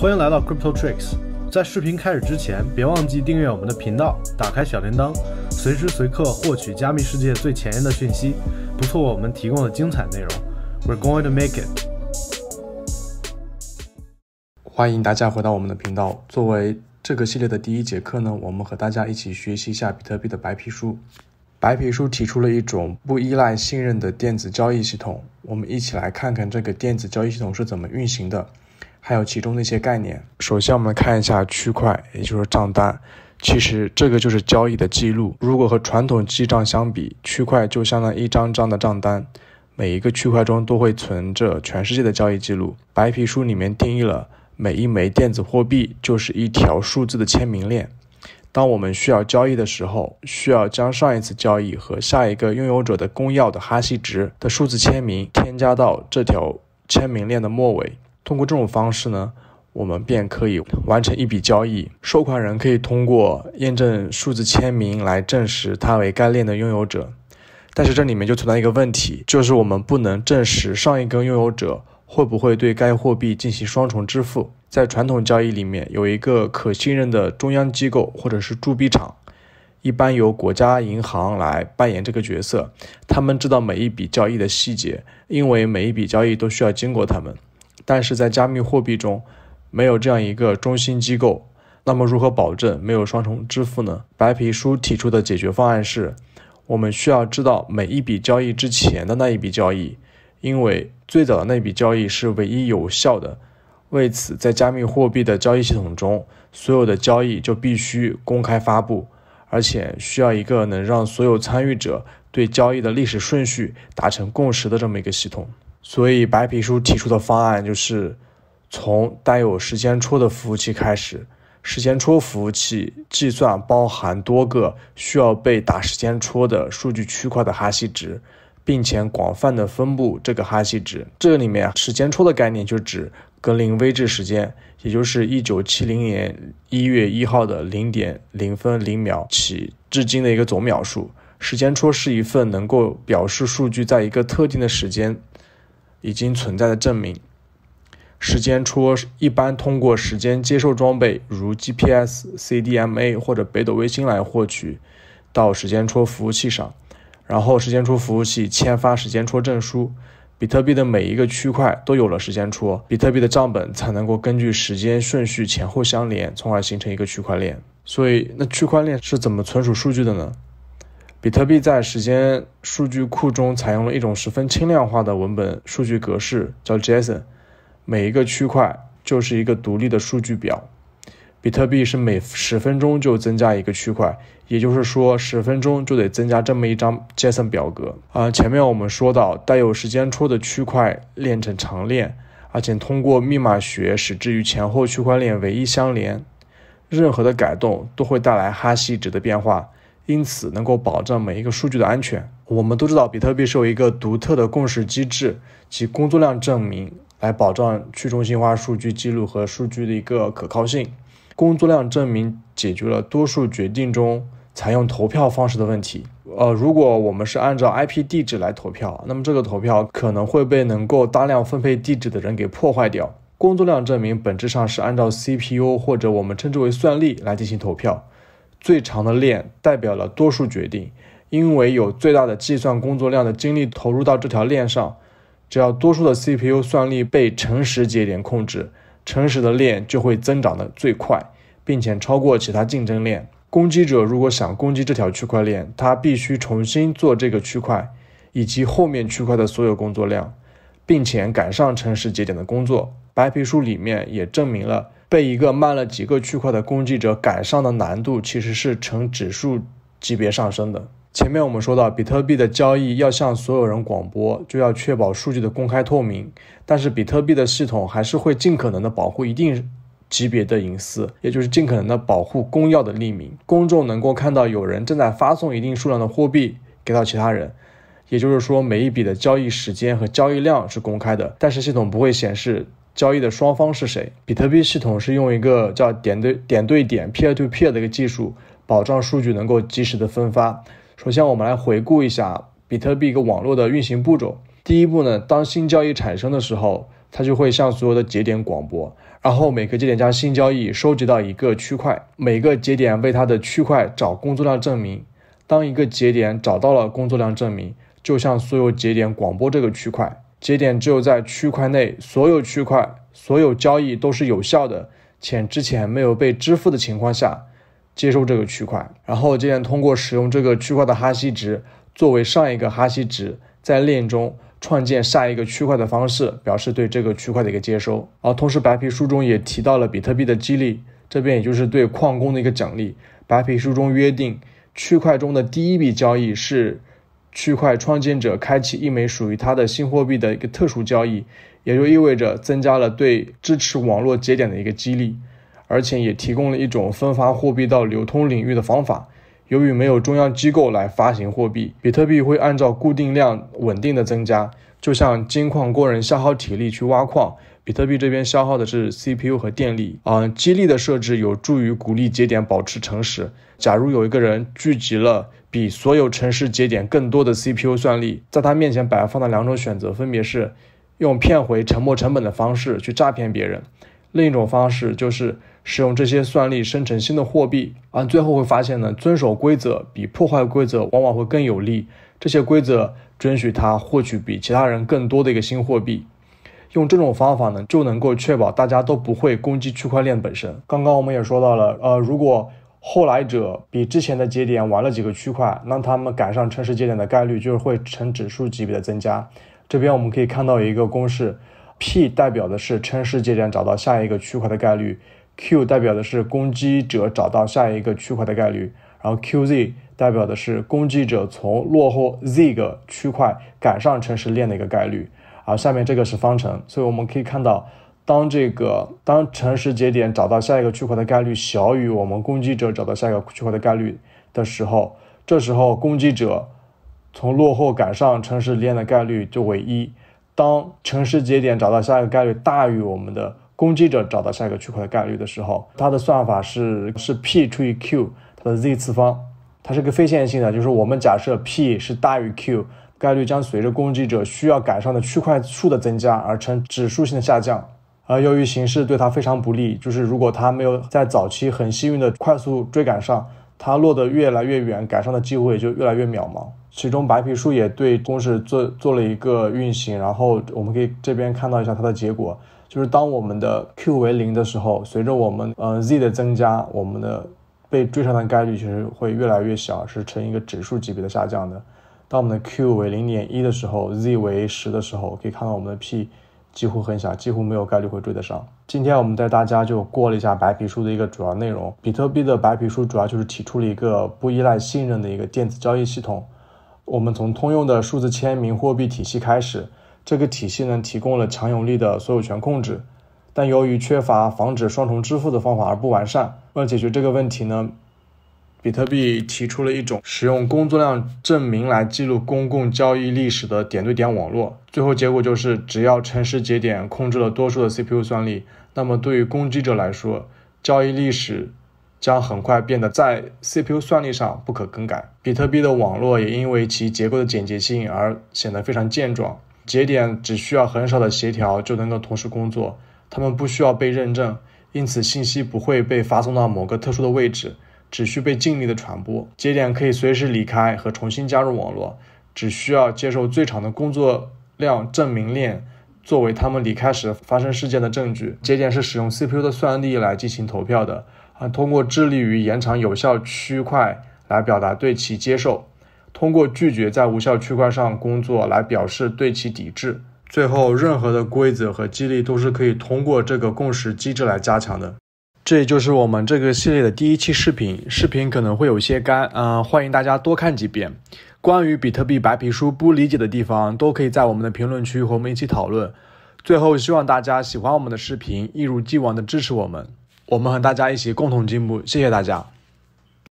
欢迎来到 Crypto Tricks。在视频开始之前，别忘记订阅我们的频道，打开小铃铛，随时随刻获取加密世界最前沿的讯息，不错，我们提供的精彩内容。We're going to make it。欢迎大家回到我们的频道。作为这个系列的第一节课呢，我们和大家一起学习一下比特币的白皮书。白皮书提出了一种不依赖信任的电子交易系统。我们一起来看看这个电子交易系统是怎么运行的。还有其中的一些概念。首先，我们看一下区块，也就是账单。其实，这个就是交易的记录。如果和传统记账相比，区块就相当于一张张的账单。每一个区块中都会存着全世界的交易记录。白皮书里面定义了，每一枚电子货币就是一条数字的签名链。当我们需要交易的时候，需要将上一次交易和下一个拥有者的公钥的哈希值的数字签名添加到这条签名链的末尾。通过这种方式呢，我们便可以完成一笔交易。收款人可以通过验证数字签名来证实他为该链的拥有者。但是这里面就存在一个问题，就是我们不能证实上一根拥有者会不会对该货币进行双重支付。在传统交易里面，有一个可信任的中央机构或者是铸币厂，一般由国家银行来扮演这个角色。他们知道每一笔交易的细节，因为每一笔交易都需要经过他们。但是在加密货币中，没有这样一个中心机构，那么如何保证没有双重支付呢？白皮书提出的解决方案是，我们需要知道每一笔交易之前的那一笔交易，因为最早的那笔交易是唯一有效的。为此，在加密货币的交易系统中，所有的交易就必须公开发布，而且需要一个能让所有参与者对交易的历史顺序达成共识的这么一个系统。所以，白皮书提出的方案就是从带有时间戳的服务器开始，时间戳服务器计算包含多个需要被打时间戳的数据区块的哈希值，并且广泛的分布这个哈希值。这里面时间戳的概念就指格林威治时间，也就是一九七零年一月一号的零点零分零秒起至今的一个总秒数。时间戳是一份能够表示数据在一个特定的时间。已经存在的证明，时间戳一般通过时间接受装备，如 GPS、CDMA 或者北斗卫星来获取到时间戳服务器上，然后时间戳服务器签发时间戳证书。比特币的每一个区块都有了时间戳，比特币的账本才能够根据时间顺序前后相连，从而形成一个区块链。所以，那区块链是怎么存储数据的呢？比特币在时间数据库中采用了一种十分轻量化的文本数据格式，叫 JSON。每一个区块就是一个独立的数据表。比特币是每十分钟就增加一个区块，也就是说十分钟就得增加这么一张 JSON 表格啊。前面我们说到，带有时间戳的区块链成长链，而且通过密码学使之与前后区块链唯一相连。任何的改动都会带来哈希值的变化。因此，能够保证每一个数据的安全。我们都知道，比特币是有一个独特的共识机制及工作量证明来保障去中心化数据记录和数据的一个可靠性。工作量证明解决了多数决定中采用投票方式的问题。呃，如果我们是按照 IP 地址来投票，那么这个投票可能会被能够大量分配地址的人给破坏掉。工作量证明本质上是按照 CPU 或者我们称之为算力来进行投票。最长的链代表了多数决定，因为有最大的计算工作量的精力投入到这条链上。只要多数的 CPU 算力被诚实节点控制，诚实的链就会增长得最快，并且超过其他竞争链。攻击者如果想攻击这条区块链，他必须重新做这个区块以及后面区块的所有工作量，并且赶上诚实节点的工作。白皮书里面也证明了。被一个慢了几个区块的攻击者赶上的难度其实是呈指数级别上升的。前面我们说到，比特币的交易要向所有人广播，就要确保数据的公开透明。但是比特币的系统还是会尽可能的保护一定级别的隐私，也就是尽可能的保护公钥的匿名。公众能够看到有人正在发送一定数量的货币给到其他人，也就是说每一笔的交易时间和交易量是公开的，但是系统不会显示。交易的双方是谁？比特币系统是用一个叫点对点对点 （peer to peer） 的一个技术，保障数据能够及时的分发。首先，我们来回顾一下比特币一个网络的运行步骤。第一步呢，当新交易产生的时候，它就会向所有的节点广播，然后每个节点将新交易收集到一个区块。每个节点为它的区块找工作量证明。当一个节点找到了工作量证明，就向所有节点广播这个区块。节点只有在区块内所有区块所有交易都是有效的，且之前没有被支付的情况下，接收这个区块。然后，节点通过使用这个区块的哈希值作为上一个哈希值，在链中创建下一个区块的方式，表示对这个区块的一个接收。而同时，白皮书中也提到了比特币的激励，这边也就是对矿工的一个奖励。白皮书中约定，区块中的第一笔交易是。区块创建者开启一枚属于他的新货币的一个特殊交易，也就意味着增加了对支持网络节点的一个激励，而且也提供了一种分发货币到流通领域的方法。由于没有中央机构来发行货币，比特币会按照固定量稳定的增加，就像金矿工人消耗体力去挖矿。比特币这边消耗的是 CPU 和电力啊，激励的设置有助于鼓励节点保持诚实。假如有一个人聚集了比所有城市节点更多的 CPU 算力，在他面前摆放的两种选择，分别是用骗回沉没成本的方式去诈骗别人，另一种方式就是使用这些算力生成新的货币啊。最后会发现呢，遵守规则比破坏规则往往会更有利。这些规则准许他获取比其他人更多的一个新货币。用这种方法呢，就能够确保大家都不会攻击区块链本身。刚刚我们也说到了，呃，如果后来者比之前的节点晚了几个区块，那他们赶上城市节点的概率就是会呈指数级别的增加。这边我们可以看到一个公式，P 代表的是城市节点找到下一个区块的概率，Q 代表的是攻击者找到下一个区块的概率，然后 Qz 代表的是攻击者从落后 z 个区块赶上城市链的一个概率。好，下面这个是方程，所以我们可以看到，当这个当诚实节点找到下一个区块的概率小于我们攻击者找到下一个区块的概率的时候，这时候攻击者从落后赶上诚实链的概率就为一。当诚实节点找到下一个概率大于我们的攻击者找到下一个区块的概率的时候，它的算法是是 p 除以 q 它的 z 次方，它是个非线性的，就是我们假设 p 是大于 q。概率将随着攻击者需要改善的区块数的增加而呈指数性的下降，而由于形势对他非常不利，就是如果他没有在早期很幸运的快速追赶上，他落得越来越远，赶上的机会就越来越渺茫。其中白皮书也对公式做做了一个运行，然后我们可以这边看到一下它的结果，就是当我们的 q 为零的时候，随着我们呃 z 的增加，我们的被追上的概率其实会越来越小，是呈一个指数级别的下降的。当我们的 q 为零点一的时候，z 为十的时候，可以看到我们的 p 几乎很小，几乎没有概率会追得上。今天我们带大家就过了一下白皮书的一个主要内容。比特币的白皮书主要就是提出了一个不依赖信任的一个电子交易系统。我们从通用的数字签名货币体系开始，这个体系呢提供了强有力的所有权控制，但由于缺乏防止双重支付的方法而不完善。为了解决这个问题呢？比特币提出了一种使用工作量证明来记录公共交易历史的点对点网络。最后结果就是，只要诚实节点控制了多数的 CPU 算力，那么对于攻击者来说，交易历史将很快变得在 CPU 算力上不可更改。比特币的网络也因为其结构的简洁性而显得非常健壮。节点只需要很少的协调就能够同时工作，他们不需要被认证，因此信息不会被发送到某个特殊的位置。只需被尽力的传播，节点可以随时离开和重新加入网络，只需要接受最长的工作量证明链作为他们离开时发生事件的证据。节点是使用 CPU 的算力来进行投票的，啊，通过致力于延长有效区块来表达对其接受，通过拒绝在无效区块上工作来表示对其抵制。最后，任何的规则和激励都是可以通过这个共识机制来加强的。这也就是我们这个系列的第一期视频，视频可能会有些干，嗯，欢迎大家多看几遍。关于比特币白皮书不理解的地方，都可以在我们的评论区和我们一起讨论。最后，希望大家喜欢我们的视频，一如既往的支持我们，我们和大家一起共同进步。谢谢大家。